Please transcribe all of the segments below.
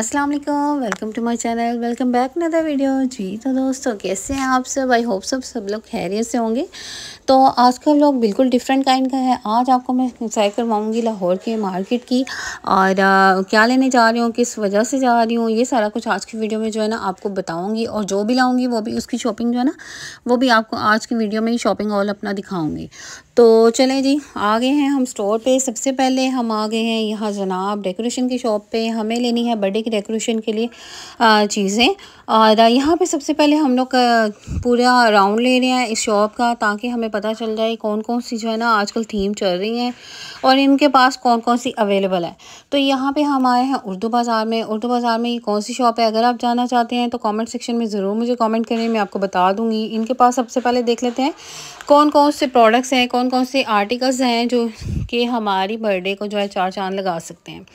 Aslam welcome to my channel welcome back न video जी तो दोस्तों कैसे हैं आप सब आई होप सब सब लोग खैरियत से होंगे तो आज का लोग बिल्कुल डिफरेंट काइंड का है आज आपको मैं सैर करवाऊँगी लाहौर के मार्केट की और आ, क्या लेने जा रही हूँ किस वजह से जा रही हूँ ये सारा कुछ आज की वीडियो में जो है ना आपको बताऊँगी और जो भी लाऊँगी वो भी उसकी शॉपिंग जो है ना वो भी आपको आज की वीडियो में ही शॉपिंग ऑल अपना दिखाऊँगी तो चले जी आ गए हैं हम स्टोर पर सबसे पहले हम आ गए हैं यहाँ जनाब डेकोरेशन की शॉप पर हमें लेनी है बर्थडे की डेकोरेशन के लिए चीज़ें और यहाँ पे सबसे पहले हम लोग पूरा राउंड ले रहे हैं इस शॉप का ताकि हमें पता चल जाए कौन कौन सी जो है ना आजकल थीम चल रही हैं और इनके पास कौन कौन सी अवेलेबल है तो यहाँ पे हम आए हैं उर्दू बाज़ार में उर्दू बाज़ार में ये कौन सी शॉप है अगर आप जाना चाहते हैं तो कमेंट सेक्शन में ज़रूर मुझे कॉमेंट करें मैं आपको बता दूँगी इनके पास सबसे पहले देख लेते हैं कौन कौन से प्रोडक्ट्स हैं कौन कौन से आर्टिकल्स हैं जो कि हमारी बर्थडे को जो है चार चांद लगा सकते हैं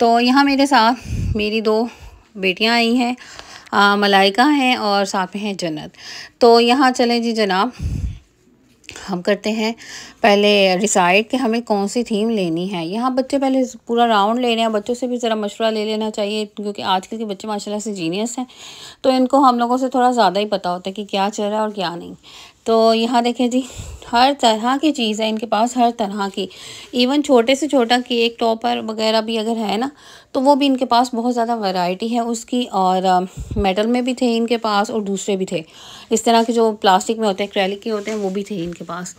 तो यहाँ मेरे साथ मेरी दो बेटियाँ आई हैं मलाइका हैं और साथ में हैं जन्नत तो यहाँ चले जी जनाब हम करते हैं पहले डिसाइड कि हमें कौन सी थीम लेनी है यहाँ बच्चे पहले पूरा राउंड ले रहे हैं बच्चों से भी ज़रा मशवरा ले लेना चाहिए क्योंकि आजकल के बच्चे माशाल्लाह से जीनियस हैं तो इनको हम लोगों से थोड़ा ज़्यादा ही पता होता है कि क्या चल रहा है और क्या नहीं तो यहाँ देखें जी हर तरह की चीज़ है इनके पास हर तरह की इवन छोटे से छोटा केक टॉपर वगैरह भी अगर है ना तो वो भी इनके पास बहुत ज़्यादा वैरायटी है उसकी और मेटल में भी थे इनके पास और दूसरे भी थे इस तरह के जो प्लास्टिक में होते हैं क्रैलिक के होते हैं वो भी थे इनके पास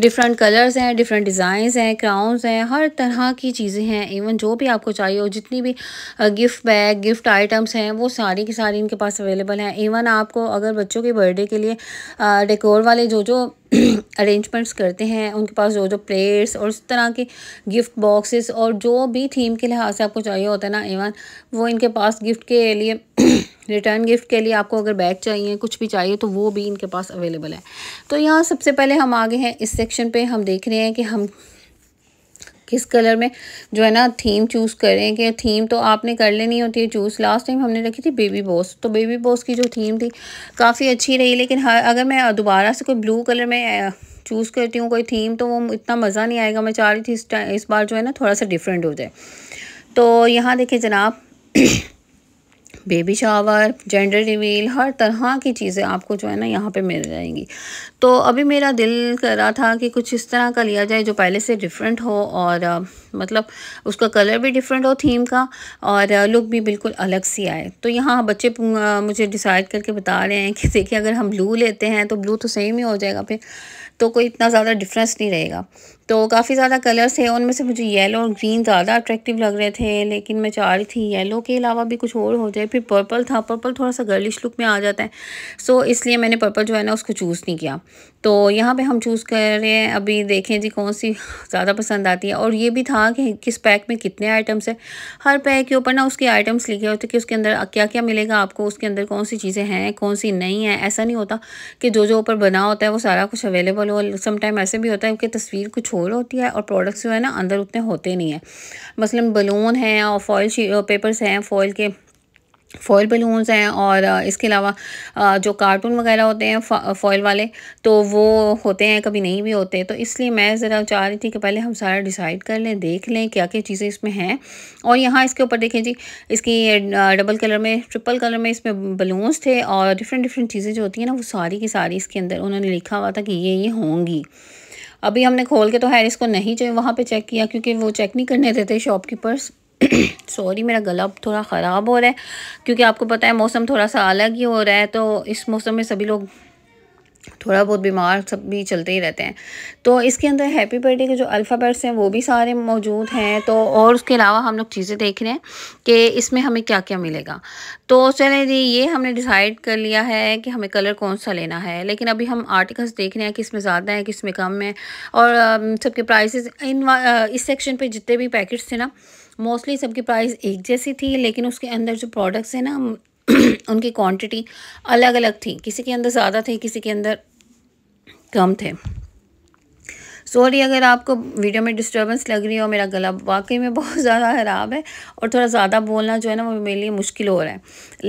डिफरेंट कलर्स हैं डिफरेंट डिज़ाइंस हैं क्राउन्स हैं हर तरह की चीज़ें हैं इवन जो भी आपको चाहिए हो जितनी भी गिफ्ट बैग गिफ्ट आइटम्स हैं वो सारी की सारी इनके पास अवेलेबल हैं इवन आपको अगर बच्चों के बर्थडे के लिए डेकोर वाले जो जो अरेंजमेंट्स करते हैं उनके पास जो जो प्लेट्स और उस तरह के गिफ्ट बॉक्सेस और जो भी थीम के लिहाज से आपको चाहिए होता है ना एवन वो इनके पास गिफ्ट के लिए रिटर्न गिफ्ट के लिए आपको अगर बैग चाहिए कुछ भी चाहिए तो वो भी इनके पास अवेलेबल है तो यहाँ सबसे पहले हम आगे हैं इस सेक्शन पे हम देख रहे हैं कि हम किस कलर में जो है ना थीम चूज़ करें कि थीम तो आपने कर लेनी होती है चूज़ लास्ट टाइम हमने रखी थी बेबी बॉस तो बेबी बॉस की जो थीम थी काफ़ी अच्छी रही लेकिन हाँ अगर मैं दोबारा से कोई ब्लू कलर में चूज़ करती हूँ कोई थीम तो वो इतना मज़ा नहीं आएगा मैं चाह रही थी इस, इस बार जो है ना थोड़ा सा डिफरेंट हो जाए तो यहाँ देखिए जनाब बेबी शावर जेंडर रिवील हर तरह की चीज़ें आपको जो है ना यहाँ पे मिल जाएंगी तो अभी मेरा दिल कर रहा था कि कुछ इस तरह का लिया जाए जो पहले से डिफरेंट हो और आ, मतलब उसका कलर भी डिफरेंट हो थीम का और लुक भी बिल्कुल अलग सी आए तो यहाँ बच्चे मुझे डिसाइड करके बता रहे हैं कि देखिए अगर हम ब्लू लेते हैं तो ब्लू तो सेम ही हो जाएगा फिर तो कोई इतना ज़्यादा डिफरेंस नहीं रहेगा तो काफ़ी ज़्यादा कलर्स थे उनमें से मुझे येलो और ग्रीन ज़्यादा अट्रैक्टिव लग रहे थे लेकिन मैं चाह रही थी येलो के अलावा भी कुछ और हो जाए फिर पर्पल था पर्पल थोड़ा सा गर्लिश लुक में आ जाता है सो इसलिए मैंने पर्पल जो है ना उसको चूज़ नहीं किया तो यहाँ पे हम चूज़ कर रहे हैं अभी देखें जी कौन सी ज़्यादा पसंद आती है और ये भी था कि किस पैक में कितने आइटम्स हैं हर पैक के ऊपर ना उसके आइटम्स लिखे होते कि उसके अंदर क्या क्या मिलेगा आपको उसके अंदर कौन सी चीज़ें हैं कौन सी नहीं है ऐसा नहीं होता कि जो जो ऊपर बना होता है वो सारा कुछ अवेलेबल हो समाइम ऐसे भी होता है कि तस्वीर कुछ होल होती है और प्रोडक्ट्स जो है ना अंदर उतने होते नहीं हैं मसलन बलून हैं और फॉयल पेपर्स हैं फॉयल के फॉयल बलून्स हैं और इसके अलावा जो कार्टून वगैरह होते हैं फॉयल वाले तो वो होते हैं कभी नहीं भी होते तो इसलिए मैं ज़रा चाह रही थी कि पहले हम सारा डिसाइड कर लें देख लें क्या क्या चीज़ें इसमें हैं और यहाँ इसके ऊपर देखें जी इसकी डबल कलर में ट्रिपल कलर में इसमें बलून्स थे और डिफरेंट डिफरेंट चीज़ें जो होती हैं ना वो सारी की सारी इसके अंदर उन्होंने लिखा हुआ था कि ये ये होंगी अभी हमने खोल के तो हैरिस को नहीं चाहिए वहाँ पर चेक किया क्योंकि वो चेक नहीं करने देते शॉपकीपर्स सॉरी मेरा गला थोड़ा ख़राब हो रहा है क्योंकि आपको पता है मौसम थोड़ा सा अलग ही हो रहा है तो इस मौसम में सभी लोग थोड़ा बहुत बीमार सब भी चलते ही रहते हैं तो इसके अंदर हैप्पी बर्थडे के जो अल्फ़ाबेट्स हैं वो भी सारे मौजूद हैं तो और उसके अलावा हम लोग चीज़ें देख रहे हैं कि इसमें हमें क्या क्या मिलेगा तो चले जी ये हमने डिसाइड कर लिया है कि हमें कलर कौन सा लेना है लेकिन अभी हम आर्टिकल्स देख रहे हैं कि इसमें ज़्यादा है कि इसमें कम है और सबके प्राइसेस इन इस सेक्शन पे जितने भी पैकेट्स थे ना मोस्टली सबकी प्राइस एक जैसी थी लेकिन उसके अंदर जो प्रोडक्ट्स हैं ना उनकी क्वांटिटी अलग अलग थी किसी के अंदर ज़्यादा थे किसी के अंदर कम थे सॉरी अगर आपको वीडियो में डिस्टर्बेंस लग रही हो मेरा गला वाकई में बहुत ज़्यादा ख़राब है और थोड़ा ज़्यादा बोलना जो है ना वो मेरे लिए मुश्किल हो रहा है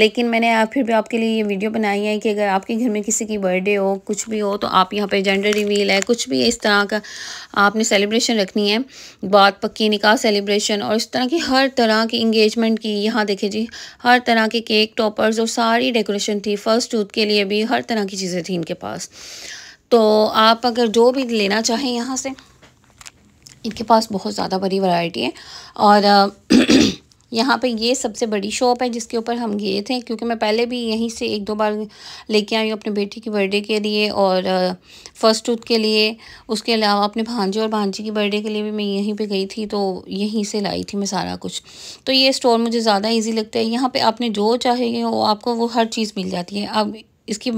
लेकिन मैंने आप फिर भी आपके लिए ये वीडियो बनाई है कि अगर आपके घर में किसी की बर्थडे हो कुछ भी हो तो आप यहाँ पर जेंडर रिवील है कुछ भी इस तरह का आपने सेलिब्रेशन रखनी है बात पक्की निकाह सेलिब्रेशन और इस तरह की हर तरह की इंगेजमेंट की यहाँ देखे जी हर तरह के केक टॉपर्स और सारी डेकोरेशन थी फर्स्ट टूथ के लिए भी हर तरह की चीज़ें थी इनके पास तो आप अगर जो भी लेना चाहें यहाँ से इनके पास बहुत ज़्यादा बड़ी वैरायटी है और यहाँ पे ये सबसे बड़ी शॉप है जिसके ऊपर हम गए थे क्योंकि मैं पहले भी यहीं से एक दो बार लेके आई हूँ अपने बेटे की बर्थडे के लिए और फर्स्ट टूथ के लिए उसके अलावा अपने भांजे और भांजी की बर्थडे के लिए भी मैं यहीं पे गई थी तो यहीं से लाई थी मैं सारा कुछ तो ये स्टोर मुझे ज़्यादा ईजी लगता है यहाँ पर आपने जो चाहिए वो आपको वो हर चीज़ मिल जाती है अब इसकी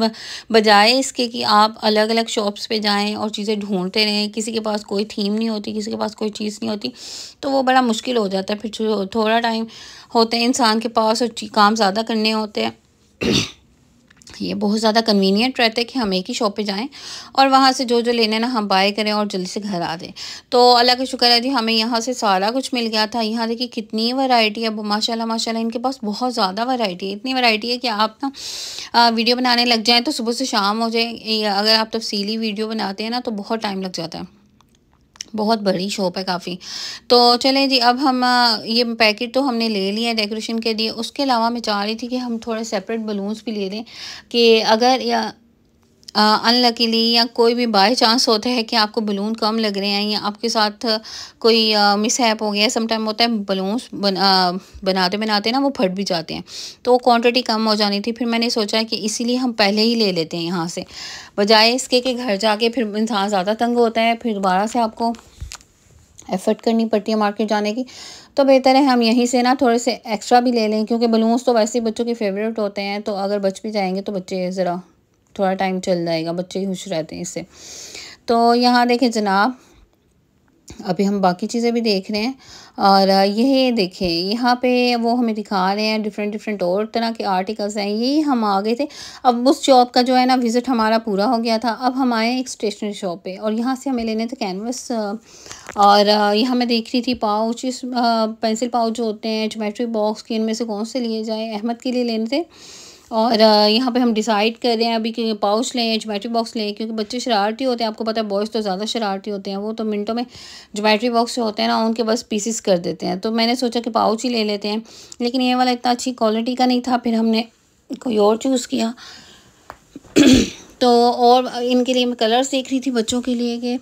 बजाय इसके कि आप अलग अलग शॉप्स पे जाएं और चीज़ें ढूंढते रहें किसी के पास कोई थीम नहीं होती किसी के पास कोई चीज़ नहीं होती तो वो बड़ा मुश्किल हो जाता है फिर थोड़ा टाइम होता है इंसान के पास और काम ज़्यादा करने होते हैं ये बहुत ज़्यादा कन्वीनियंट रहता है कि हम एक ही शॉप पे जाएं और वहाँ से जो जो लेने ना हम बाय करें और जल्दी से घर आ जाएँ तो अल्लाह का शुक्र है जी हमें यहाँ से सारा कुछ मिल गया था यहाँ देखिए कितनी वैरायटी है माशाल्लाह माशाल्लाह इनके पास बहुत ज़्यादा वैरायटी है इतनी वैरायटी है कि आप ना वीडियो बनाने लग जाएँ तो सुबह से शाम हो जाए अगर आप तफसीली वीडियो बनाते हैं ना तो बहुत टाइम लग जाता है बहुत बड़ी शॉप है काफ़ी तो चले जी अब हम ये पैकेट तो हमने ले लिया है डेकोरेशन के लिए उसके अलावा मैं चाह रही थी कि हम थोड़े सेपरेट बलून्स भी ले लें कि अगर या अनलकीली या कोई भी बाई चांस होता है कि आपको बलून कम लग रहे हैं या आपके साथ कोई मिसहैप हो गया समटाइम होता है बलून बना, बनाते बनाते ना वो फट भी जाते हैं तो वो क्वान्टिटी कम हो जानी थी फिर मैंने सोचा कि इसीलिए हम पहले ही ले लेते हैं यहाँ से बजाय इसके कि घर जाके फिर इंसान ज़्यादा तंग होता है फिर दोबारा से आपको एफ़र्ट करनी पड़ती है मार्केट जाने की तो बेहतर है हम यहीं से ना थोड़े से एक्स्ट्रा भी ले लें क्योंकि बलून्स तो वैसे ही बच्चों के फेवरेट होते हैं तो अगर बच भी जाएंगे तो बच्चे ज़रा थोड़ा टाइम चल जाएगा बच्चे खुश रहते हैं इससे तो यहाँ देखें जनाब अभी हम बाकी चीज़ें भी देख रहे हैं और यह देखें यहाँ पे वो हमें दिखा रहे हैं डिफरेंट डिफरेंट और तरह के आर्टिकल्स हैं यही हम आ गए थे अब उस शॉप का जो है ना विज़िट हमारा पूरा हो गया था अब हम आए एक स्टेशनरी शॉप पे और यहाँ से हमें लेने थे कैनवस और यहाँ मैं देख रही थी पाउच पेंसिल पाउच जो होते हैं जोमेट्री बॉक्स के इनमें से कौन से लिए जाए अहमद के लिए लेने थे और यहाँ पे हम डिसाइड कर रहे हैं अभी कि पाउच लें जोमेट्री बॉक्स लें क्योंकि बच्चे शरारती होते हैं आपको पता है बॉयज़ तो ज़्यादा शरारती होते हैं वो तो मिनटों में जोमेट्री बॉक्स जो होते हैं ना उनके बस पीसीस कर देते हैं तो मैंने सोचा कि पाउच ही ले लेते हैं लेकिन ये वाला इतना अच्छी क्वालिटी का नहीं था फिर हमने कोई और चूज़ किया तो और इनके लिए मैं कलर्स देख रही थी बच्चों के लिए कि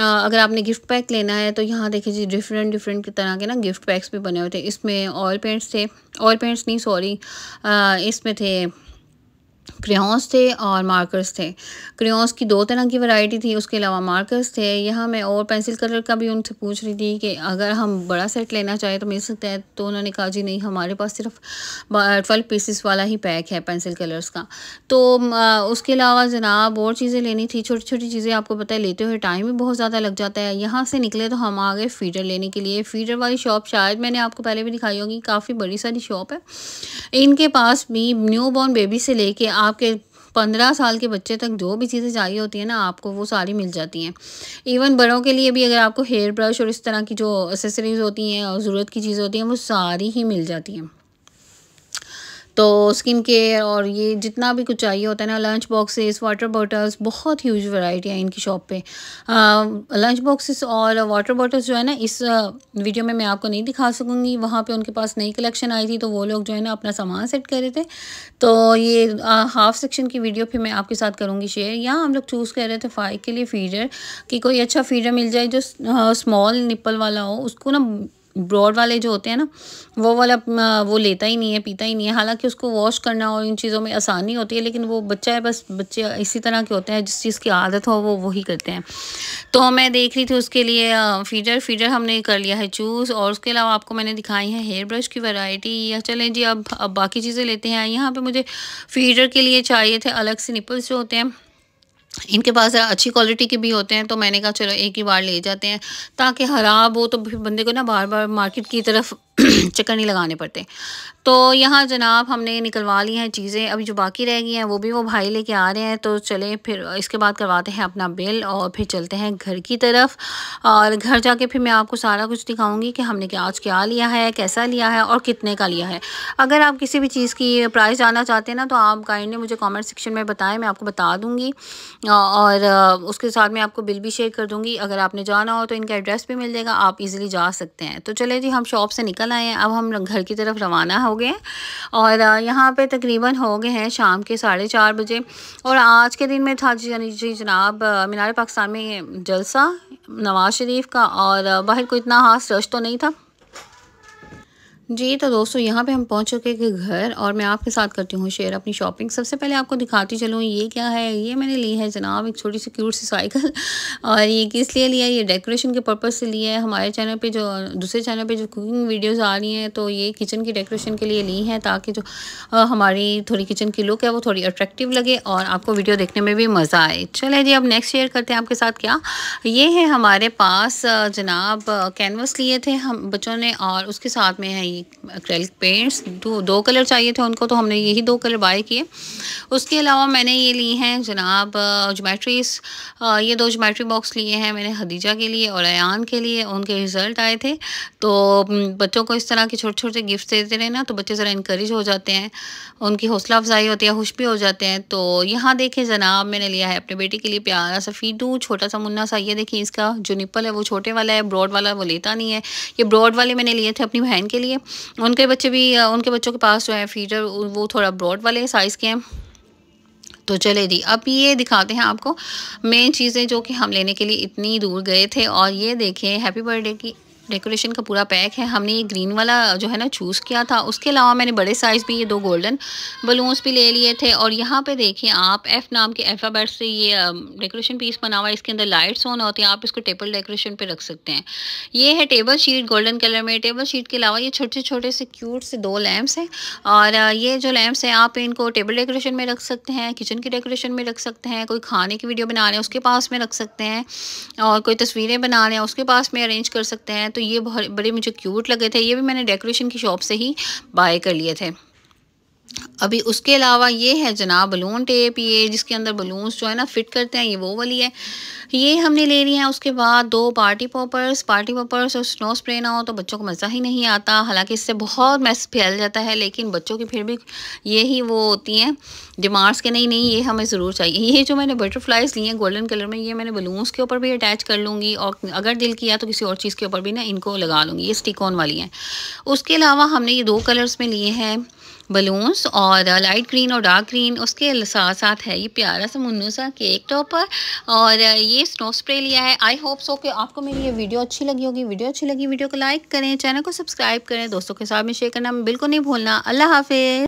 अगर आपने गिफ्ट पैक लेना है तो यहाँ देखिए जी डिफरेंट डिफरेंट तरह के ना गिफ्ट पैक्स भी बने हुए थे इसमें ऑयल पेंट्स थे ऑयल पेंट्स नहीं सॉरी इसमें थे क्रेयॉन्स थे और मार्कर्स थे क्रेयॉन्स की दो तरह की वैरायटी थी उसके अलावा मार्कर्स थे यहाँ मैं और पेंसिल कलर का भी उनसे पूछ रही थी कि अगर हम बड़ा सेट लेना चाहें तो मिल सकता है तो उन्होंने कहा जी नहीं हमारे पास सिर्फ ट्वेल्व पीसेस वाला ही पैक है पेंसिल कलर्स का तो उसके अलावा जनाब और चीज़ें लेनी थी छोटी छोटी चीज़ें आपको पता है लेते हुए टाइम भी बहुत ज़्यादा लग जाता है यहाँ से निकले तो हम आ गए फीडर लेने के लिए फीडर वाली शॉप शायद मैंने आपको पहले भी दिखाई होगी काफ़ी बड़ी सारी शॉप है इनके पास भी न्यू बॉर्न बेबी से लेके आपके पंद्रह साल के बच्चे तक जो भी चीज़ें चाहिए होती हैं ना आपको वो सारी मिल जाती हैं इवन बड़ों के लिए भी अगर आपको हेयर ब्रश और इस तरह की जो एसेसरीज़ होती हैं और ज़रूरत की चीज़ें होती हैं वो सारी ही मिल जाती हैं तो स्किन केयर और ये जितना भी कुछ चाहिए होता है ना लंच बॉक्सेस वाटर बॉटल्स बहुत ह्यूज वैरायटी है इनकी शॉप पे लंच बॉक्सेस और वाटर बॉटल्स जो है ना इस वीडियो में मैं आपको नहीं दिखा सकूँगी वहाँ पे उनके पास नई कलेक्शन आई थी तो वो लोग जो है ना अपना सामान सेट कर रहे थे तो ये हाफ सेक्शन की वीडियो फिर मैं आपके साथ करूँगी शेयर या हम लोग चूज़ कर रहे थे फाइव के लिए फीडर कि कोई अच्छा फीडर मिल जाए जो स्मॉल निप्पल वाला हो उसको ना ब्रॉड वाले जो होते हैं ना वो वाला वो लेता ही नहीं है पीता ही नहीं है हालांकि उसको वॉश करना और इन चीज़ों में आसानी होती है लेकिन वो बच्चा है बस बच्चे इसी तरह के होते हैं जिस चीज़ की आदत हो वो वही करते हैं तो मैं देख रही थी उसके लिए फीडर फीडर हमने कर लिया है चूज़ और उसके अलावा आपको मैंने दिखाई है हेयर ब्रश की वैरायटी या चलें जी अब अब बाकी चीज़ें लेते हैं यहाँ पर मुझे फीडर के लिए चाहिए थे अलग से निपल्स जो होते हैं इनके पास अच्छी क्वालिटी के भी होते हैं तो मैंने कहा चलो एक ही बार ले जाते हैं ताकि ख़राब हो तो फिर बंदे को ना बार बार मार्केट की तरफ चक्कर नहीं लगाने पड़ते तो यहाँ जनाब हमने निकलवा ली हैं चीज़ें अभी जो बाकी रह गई हैं वो भी वो भाई लेके आ रहे हैं तो चले फिर इसके बाद करवाते हैं अपना बिल और फिर चलते हैं घर की तरफ और घर जाके फिर मैं आपको सारा कुछ दिखाऊंगी कि हमने क्या आज क्या लिया है कैसा लिया है और कितने का लिया है अगर आप किसी भी चीज़ की प्राइस जानना चाहते हैं ना तो आप गाइड ने मुझे कॉमेंट सेक्शन में बताएं मैं आपको बता दूँगी और उसके साथ मैं आपको बिल भी शेयर कर दूँगी अगर आपने जाना हो तो इनका एड्रेस भी मिल जाएगा आप ईज़िली जा सकते हैं तो चले जी हम शॉप से निकल निकल हैं अब हम घर की तरफ रवाना हो गए और यहाँ पे तकरीबन हो गए हैं शाम के साढ़े चार बजे और आज के दिन में था जी जनाब मीनार पाकिस्तान में जलसा नवाज़ शरीफ का और बाहर कोई इतना खास रश तो नहीं था जी तो दोस्तों यहाँ पे हम पहुँच चुके हैं घर और मैं आपके साथ करती हूँ शेयर अपनी शॉपिंग सबसे पहले आपको दिखाती चलूँ ये क्या है ये मैंने ली है जनाब एक छोटी सी क्यूट सी साइकिल और ये किस लिए लिया है ये डेकोरेशन के पर्पज़ से लिया है हमारे चैनल पे जो दूसरे चैनल पे जो कुकिंग वीडियोज़ आ रही हैं तो ये किचन की डेकोरेशन के लिए ली हैं ताकि जो हमारी थोड़ी किचन की लुक है वो थोड़ी अट्रैक्टिव लगे और आपको वीडियो देखने में भी मज़ा आए चले जी अब नेक्स्ट शेयर करते हैं आपके साथ क्या ये है हमारे पास जनाब कैनवस लिए थे हम बच्चों ने और उसके साथ में है ये एक्रेलिक पेंट्स दो दो कलर चाहिए थे उनको तो हमने यही दो कलर बाय किए उसके अलावा मैंने ये ली हैं जनाब जोमेट्रीज ये दो जोमेट्री बॉक्स लिए हैं मैंने हदीजा के लिए और अन के लिए उनके रिज़ल्ट आए थे तो बच्चों को इस तरह के छोटे छोटे गिफ्ट देते रहे ना तो बच्चे ज़रा इंक्रेज हो जाते हैं उनकी हौसला अफजाई होती है खुश भी हो जाते हैं तो यहाँ देखें जनाब मैंने लिया है अपने बेटे के लिए प्यारा सा फीडू छोटा सा मुन्ना सा ये देखिए इसका जो निप्पल है वो छोटे वाला है ब्रॉड वाला वो लेता नहीं है ये ब्रॉड वाले मैंने लिए थे अपनी बहन के लिए उनके बच्चे भी उनके बच्चों के पास जो है फीडर वो थोड़ा ब्रॉड वाले साइज़ के हैं तो चले जी अब ये दिखाते हैं आपको मेन चीज़ें जो कि हम लेने के लिए इतनी दूर गए थे और ये देखें हैप्पी बर्थडे की डेकोरेशन का पूरा पैक है हमने ये ग्रीन वाला जो है ना चूज़ किया था उसके अलावा मैंने बड़े साइज़ भी ये दो गोल्डन बलून्स भी ले लिए थे और यहाँ पे देखिए आप एफ़ नाम के एल्फाबेट से ये डेकोरेशन पीस बना हुआ है इसके अंदर लाइट्स ऑन होती हैं आप इसको टेबल डेकोरेशन पे रख सकते हैं ये है टेबल शीट गोल्डन कलर में टेबल शीट के अलावा ये छोटे छोटे से क्यूट से दो लैम्प्स हैं और ये जो लैम्प्स हैं आप इनको टेबल डेकोरेशन में रख सकते हैं किचन की डेकोरेशन में रख सकते हैं कोई खाने की वीडियो बना रहे हैं उसके पास में रख सकते हैं और कोई तस्वीरें बना रहे हैं उसके पास में अरेंज कर सकते हैं तो ये बड़े मुझे क्यूट लगे थे ये भी मैंने डेकोरेशन की शॉप से ही बाय कर लिए थे अभी उसके अलावा ये है जनाब बलून टेप ये जिसके अंदर बलून्स जो है ना फिट करते हैं ये वो वाली है ये हमने ले लिया है उसके बाद दो पार्टी पॉपर्स पार्टी पॉपर्स और स्नो स्प्रे ना हो तो बच्चों को मज़ा ही नहीं आता हालांकि इससे बहुत मैस फैल जाता है लेकिन बच्चों की फिर भी यही वो होती हैं डिमांड्स के नहीं नहीं ये हमें ज़रूर चाहिए ये जो मैंने बटरफ्लाइज ली हैं गोल्डन कलर में ये मैंने बलून्स के ऊपर भी अटैच कर लूँगी और अगर दिल किया तो किसी और चीज़ के ऊपर भी ना इनको लगा लूँगी ये स्टिकॉन वाली हैं उसके अलावा हमने ये दो कलर्स में लिए हैं बलून्स और लाइट ग्रीन और डार्क ग्रीन उसके साथ साथ है ये प्यारा सा मुन्नू सा केक टॉपर और ये स्नो स्प्रे लिया है आई होप सो कि आपको मेरी ये वीडियो अच्छी लगी होगी वीडियो अच्छी लगी वीडियो को लाइक करें चैनल को सब्सक्राइब करें दोस्तों के साथ में शेयर करना बिल्कुल नहीं भूलना अल्लाह हाफिज़